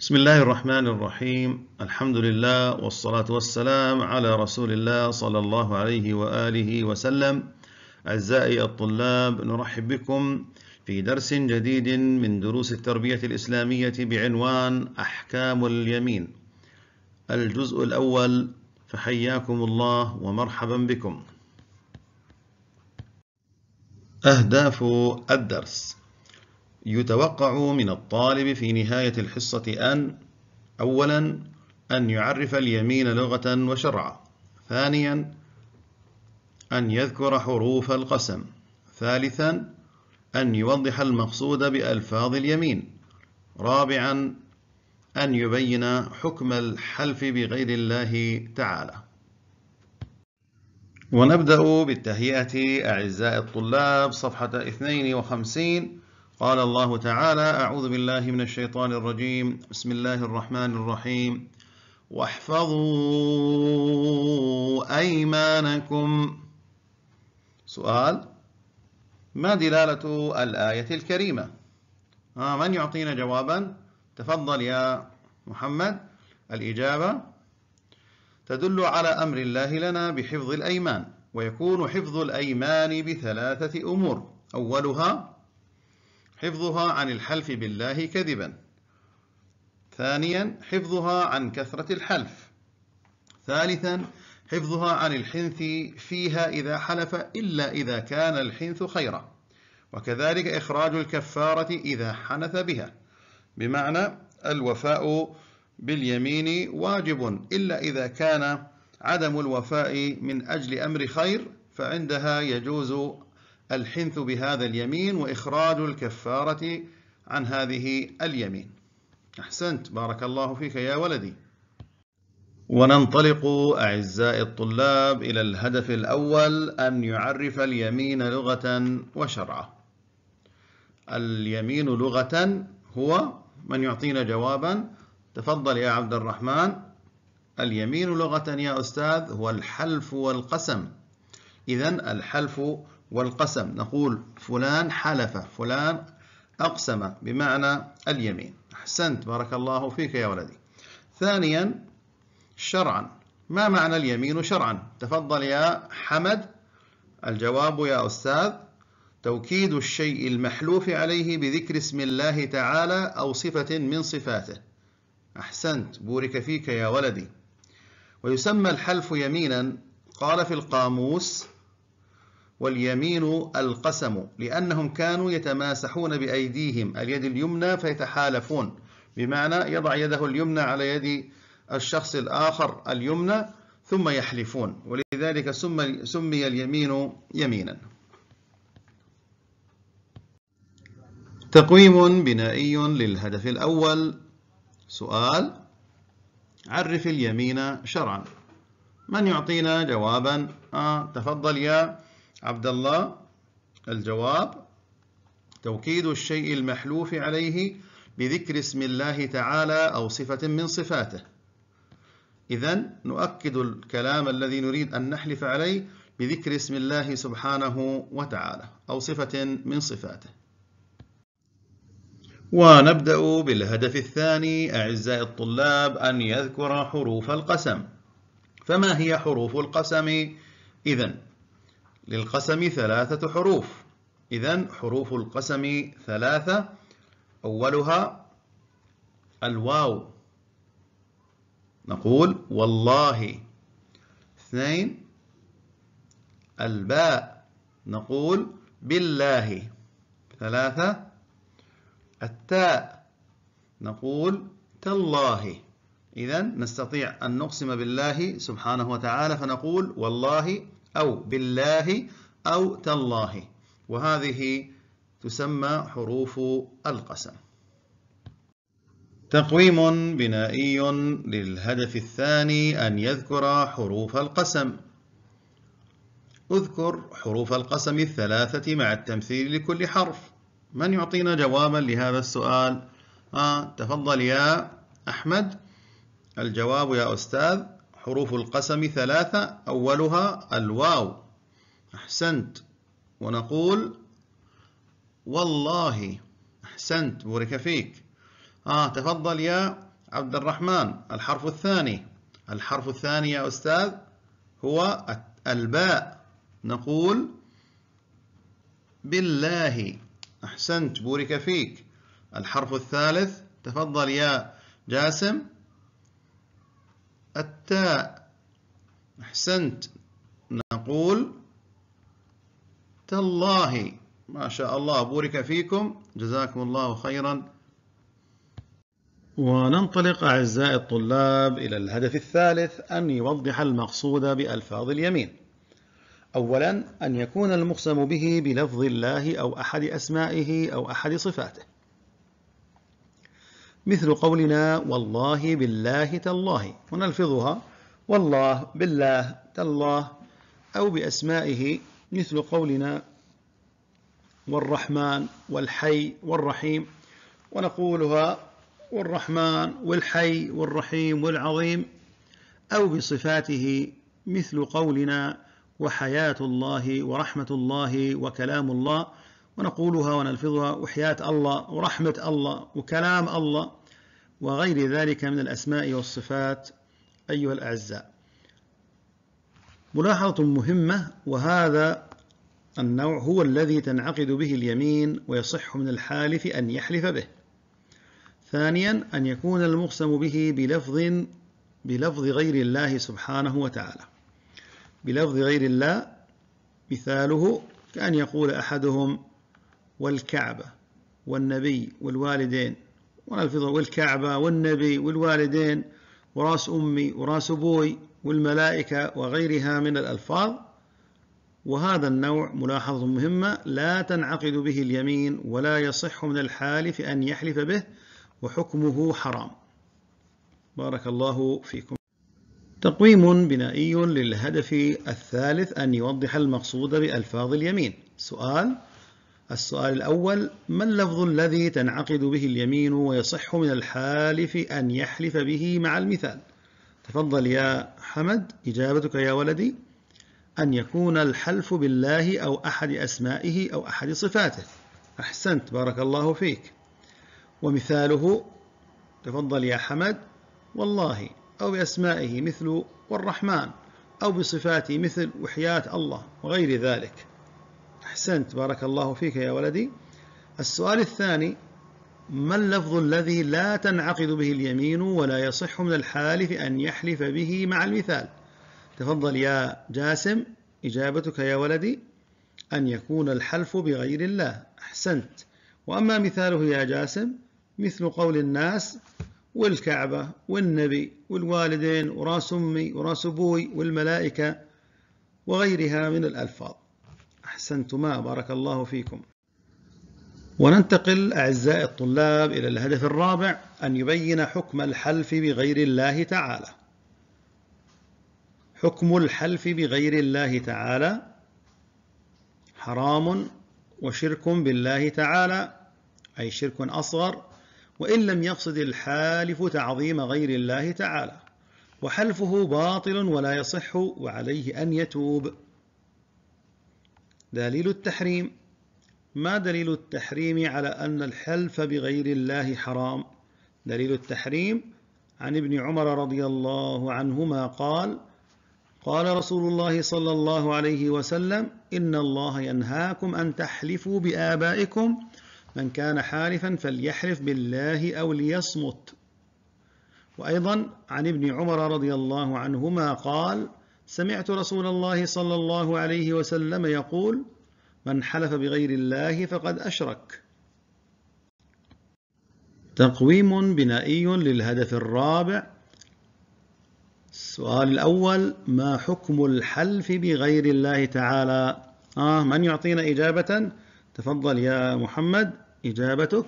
بسم الله الرحمن الرحيم الحمد لله والصلاة والسلام على رسول الله صلى الله عليه وآله وسلم أعزائي الطلاب نرحب بكم في درس جديد من دروس التربية الإسلامية بعنوان أحكام اليمين الجزء الأول فحياكم الله ومرحبا بكم أهداف الدرس يتوقع من الطالب في نهاية الحصة أن أولا أن يعرف اليمين لغة وشرعا ثانيا أن يذكر حروف القسم ثالثا أن يوضح المقصود بألفاظ اليمين رابعا أن يبين حكم الحلف بغير الله تعالى ونبدأ بالتهيئة أعزائي الطلاب صفحة 52 قال الله تعالى أعوذ بالله من الشيطان الرجيم بسم الله الرحمن الرحيم واحفظوا أيمانكم سؤال ما دلالة الآية الكريمة آه من يعطينا جوابا تفضل يا محمد الإجابة تدل على أمر الله لنا بحفظ الأيمان ويكون حفظ الأيمان بثلاثة أمور أولها حفظها عن الحلف بالله كذبا ثانيا حفظها عن كثرة الحلف ثالثا حفظها عن الحنث فيها إذا حلف إلا إذا كان الحنث خيرا وكذلك إخراج الكفارة إذا حنث بها بمعنى الوفاء باليمين واجب إلا إذا كان عدم الوفاء من أجل أمر خير فعندها يجوز الحنث بهذا اليمين وإخراج الكفارة عن هذه اليمين أحسنت بارك الله فيك يا ولدي وننطلق أعزائي الطلاب إلى الهدف الأول أن يعرف اليمين لغة وشرعا اليمين لغة هو من يعطينا جوابا تفضل يا عبد الرحمن اليمين لغة يا أستاذ هو الحلف والقسم إذا الحلف والقسم نقول فلان حلف فلان أقسم بمعنى اليمين أحسنت بارك الله فيك يا ولدي ثانيا شرعا ما معنى اليمين شرعا تفضل يا حمد الجواب يا أستاذ توكيد الشيء المحلوف عليه بذكر اسم الله تعالى أو صفة من صفاته أحسنت بورك فيك يا ولدي ويسمى الحلف يمينا قال في القاموس واليمين القسم لأنهم كانوا يتماسحون بأيديهم اليد اليمنى فيتحالفون بمعنى يضع يده اليمنى على يد الشخص الآخر اليمنى ثم يحلفون ولذلك سمي اليمين يمينا تقويم بنائي للهدف الأول سؤال عرف اليمين شرعا من يعطينا جوابا آه تفضل يا عبد الله الجواب توكيد الشيء المحلوف عليه بذكر اسم الله تعالى أو صفة من صفاته إذا نؤكد الكلام الذي نريد أن نحلف عليه بذكر اسم الله سبحانه وتعالى أو صفة من صفاته ونبدأ بالهدف الثاني أعزائي الطلاب أن يذكر حروف القسم فما هي حروف القسم؟ إذا للقسم ثلاثة حروف إذا حروف القسم ثلاثة أولها الواو نقول والله اثنين الباء نقول بالله ثلاثة التاء نقول تالله إذا نستطيع أن نقسم بالله سبحانه وتعالى فنقول والله أو بالله أو تالله وهذه تسمى حروف القسم تقويم بنائي للهدف الثاني أن يذكر حروف القسم اذكر حروف القسم الثلاثة مع التمثيل لكل حرف من يعطينا جوابا لهذا السؤال؟ آه تفضل يا أحمد الجواب يا أستاذ حروف القسم ثلاثة أولها الواو أحسنت ونقول والله أحسنت بورك فيك آه تفضل يا عبد الرحمن الحرف الثاني الحرف الثاني يا أستاذ هو الباء نقول بالله أحسنت بورك فيك الحرف الثالث تفضل يا جاسم التاء أحسنت نقول تالله ما شاء الله بورك فيكم جزاكم الله خيرا وننطلق أعزائي الطلاب إلى الهدف الثالث أن يوضح المقصود بألفاظ اليمين أولا أن يكون المقسم به بلفظ الله أو أحد أسمائه أو أحد صفاته مثل قولنا والله بالله تالله ونلفظها والله بالله تالله أو بأسمائه مثل قولنا والرحمن والحي والرحيم ونقولها والرحمن والحي والرحيم والعظيم أو بصفاته مثل قولنا وحياة الله ورحمة الله وكلام الله ونقولها ونلفظها وحياة الله ورحمة الله وكلام الله وغير ذلك من الأسماء والصفات أيها الأعزاء ملاحظة مهمة وهذا النوع هو الذي تنعقد به اليمين ويصح من الحالف أن يحلف به ثانيا أن يكون المقسم به بلفظ بلفظ غير الله سبحانه وتعالى بلفظ غير الله مثاله كأن يقول أحدهم والكعبة والنبي والوالدين ونلفظه والكعبة والنبي والوالدين وراس أمي وراس أبوي والملائكة وغيرها من الألفاظ وهذا النوع ملاحظة مهمة لا تنعقد به اليمين ولا يصح من الحالف أن يحلف به وحكمه حرام بارك الله فيكم تقويم بنائي للهدف الثالث أن يوضح المقصود بألفاظ اليمين سؤال السؤال الأول ما اللفظ الذي تنعقد به اليمين ويصح من الحالف أن يحلف به مع المثال تفضل يا حمد إجابتك يا ولدي أن يكون الحلف بالله أو أحد أسمائه أو أحد صفاته أحسنت بارك الله فيك ومثاله تفضل يا حمد والله أو بأسمائه مثل والرحمن أو بصفاته مثل وحياة الله وغير ذلك أحسنت بارك الله فيك يا ولدي السؤال الثاني ما اللفظ الذي لا تنعقد به اليمين ولا يصح من الحالف أن يحلف به مع المثال تفضل يا جاسم إجابتك يا ولدي أن يكون الحلف بغير الله أحسنت وأما مثاله يا جاسم مثل قول الناس والكعبة والنبي والوالدين وراس أمي وراس أبوي والملائكة وغيرها من الألفاظ أحسنتما بارك الله فيكم وننتقل أعزائي الطلاب إلى الهدف الرابع أن يبين حكم الحلف بغير الله تعالى حكم الحلف بغير الله تعالى حرام وشرك بالله تعالى أي شرك أصغر وإن لم يقصد الحالف تعظيم غير الله تعالى وحلفه باطل ولا يصح وعليه أن يتوب دليل التحريم ما دليل التحريم على أن الحلف بغير الله حرام دليل التحريم عن ابن عمر رضي الله عنهما قال قال رسول الله صلى الله عليه وسلم إن الله ينهاكم أن تحلفوا بآبائكم من كان حالفا فليحلف بالله أو ليصمت وأيضا عن ابن عمر رضي الله عنهما قال سمعت رسول الله صلى الله عليه وسلم يقول من حلف بغير الله فقد أشرك تقويم بنائي للهدف الرابع السؤال الأول ما حكم الحلف بغير الله تعالى آه من يعطينا إجابة تفضل يا محمد إجابتك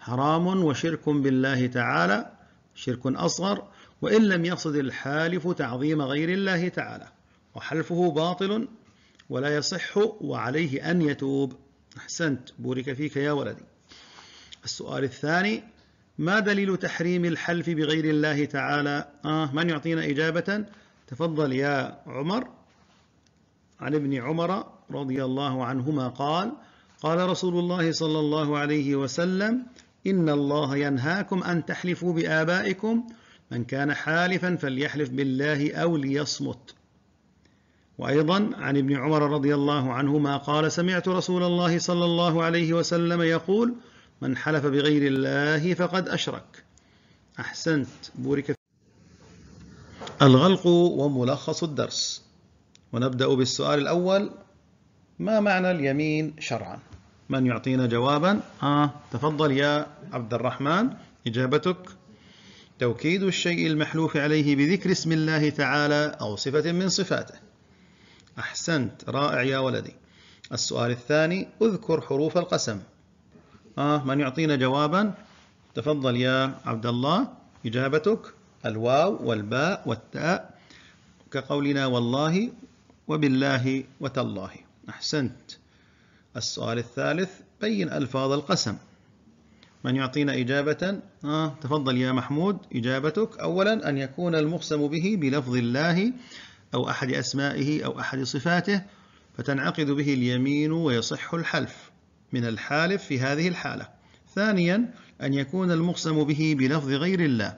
حرام وشرك بالله تعالى شرك أصغر وإن لم يقصد الحالف تعظيم غير الله تعالى وحلفه باطل ولا يصح وعليه أن يتوب أحسنت بورك فيك يا ولدي السؤال الثاني ما دليل تحريم الحلف بغير الله تعالى آه من يعطينا إجابة تفضل يا عمر عن ابن عمر رضي الله عنهما قال قال رسول الله صلى الله عليه وسلم إن الله ينهاكم أن تحلفوا بآبائكم من كان حالفا فليحلف بالله أو ليصمت وأيضا عن ابن عمر رضي الله عنهما قال سمعت رسول الله صلى الله عليه وسلم يقول من حلف بغير الله فقد أشرك أحسنت بورك الغلق وملخص الدرس ونبدأ بالسؤال الأول ما معنى اليمين شرعا من يعطينا جوابا آه تفضل يا عبد الرحمن إجابتك توكيد الشيء المحلوف عليه بذكر اسم الله تعالى أو صفة من صفاته أحسنت رائع يا ولدي السؤال الثاني اذكر حروف القسم آه من يعطينا جوابا تفضل يا عبد الله إجابتك الواو والباء والتاء كقولنا والله وبالله وتالله أحسنت السؤال الثالث بين ألفاظ القسم من يعطينا إجابة آه تفضل يا محمود إجابتك أولا أن يكون المقسم به بلفظ الله أو أحد أسمائه أو أحد صفاته فتنعقد به اليمين ويصح الحلف من الحالف في هذه الحالة ثانيا أن يكون المقسم به بلفظ غير الله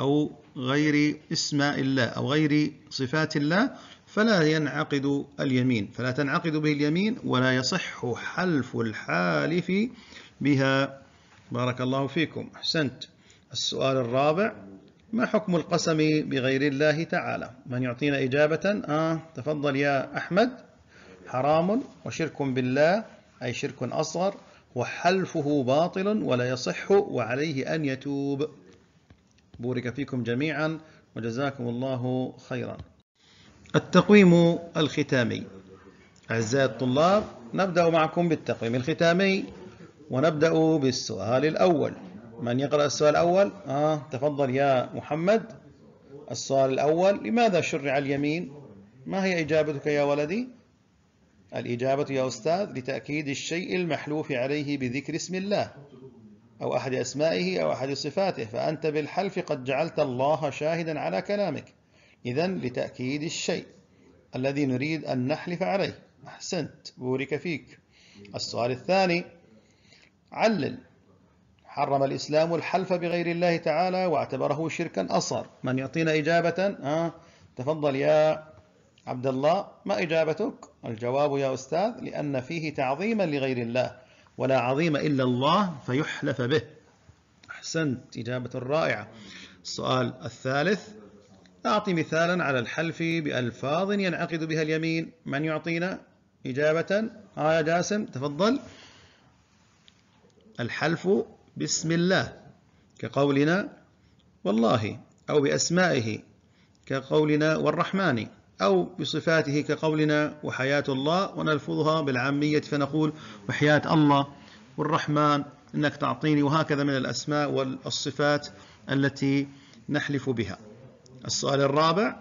أو غير اسماء الله أو غير صفات الله فلا ينعقد اليمين فلا تنعقد به اليمين ولا يصح حلف الحالف بها بارك الله فيكم أحسنت السؤال الرابع ما حكم القسم بغير الله تعالى من يعطينا إجابة آه تفضل يا أحمد حرام وشرك بالله أي شرك أصغر وحلفه باطل ولا يصح وعليه أن يتوب بورك فيكم جميعا وجزاكم الله خيرا التقويم الختامي أعزائي الطلاب نبدأ معكم بالتقويم الختامي ونبدأ بالسؤال الأول من يقرأ السؤال الأول آه تفضل يا محمد السؤال الأول لماذا شرع اليمين ما هي إجابتك يا ولدي الإجابة يا أستاذ لتأكيد الشيء المحلوف عليه بذكر اسم الله أو أحد أسمائه أو أحد صفاته فأنت بالحلف قد جعلت الله شاهدا على كلامك إذا لتأكيد الشيء الذي نريد أن نحلف عليه أحسنت بورك فيك السؤال الثاني علل حرم الإسلام الحلف بغير الله تعالى واعتبره شركا أصغر من يعطينا إجابة آه تفضل يا عبد الله ما إجابتك الجواب يا أستاذ لأن فيه تعظيما لغير الله ولا عظيم إلا الله فيحلف به أحسنت إجابة رائعة السؤال الثالث أعطي مثالا على الحلف بألفاظ ينعقد بها اليمين من يعطينا إجابة آه يا جاسم تفضل الحلف باسم الله كقولنا والله أو بأسمائه كقولنا والرحمن أو بصفاته كقولنا وحياة الله ونلفظها بالعامية فنقول وحياة الله والرحمن إنك تعطيني وهكذا من الأسماء والصفات التي نحلف بها السؤال الرابع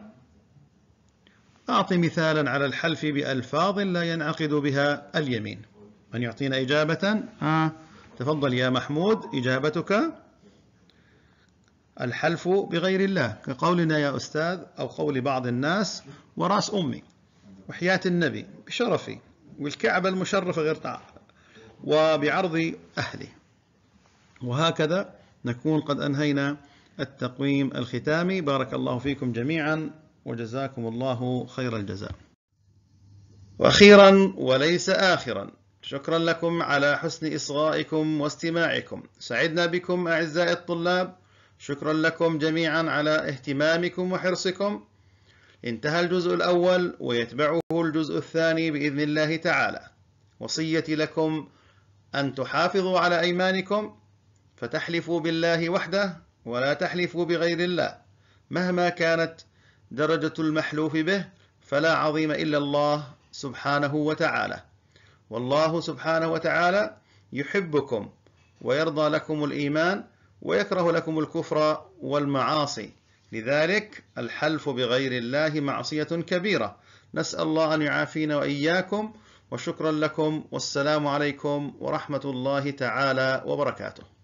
أعطي مثالا على الحلف بألفاظ لا ينعقد بها اليمين من يعطينا إجابة؟ ها آه تفضل يا محمود إجابتك الحلف بغير الله كقولنا يا أستاذ أو قول بعض الناس وراس أمي وحياة النبي بشرفي والكعبة المشرفة غير طاعة وبعرض أهلي وهكذا نكون قد أنهينا التقويم الختامي بارك الله فيكم جميعا وجزاكم الله خير الجزاء وأخيرا وليس آخرا شكرا لكم على حسن إصغائكم واستماعكم سعدنا بكم أعزائي الطلاب شكرا لكم جميعا على اهتمامكم وحرصكم انتهى الجزء الأول ويتبعه الجزء الثاني بإذن الله تعالى وصيتي لكم أن تحافظوا على أيمانكم فتحلفوا بالله وحده ولا تحلفوا بغير الله مهما كانت درجة المحلوف به فلا عظيم إلا الله سبحانه وتعالى والله سبحانه وتعالى يحبكم ويرضى لكم الإيمان ويكره لكم الكفر والمعاصي لذلك الحلف بغير الله معصية كبيرة نسأل الله أن يعافينا وإياكم وشكرا لكم والسلام عليكم ورحمة الله تعالى وبركاته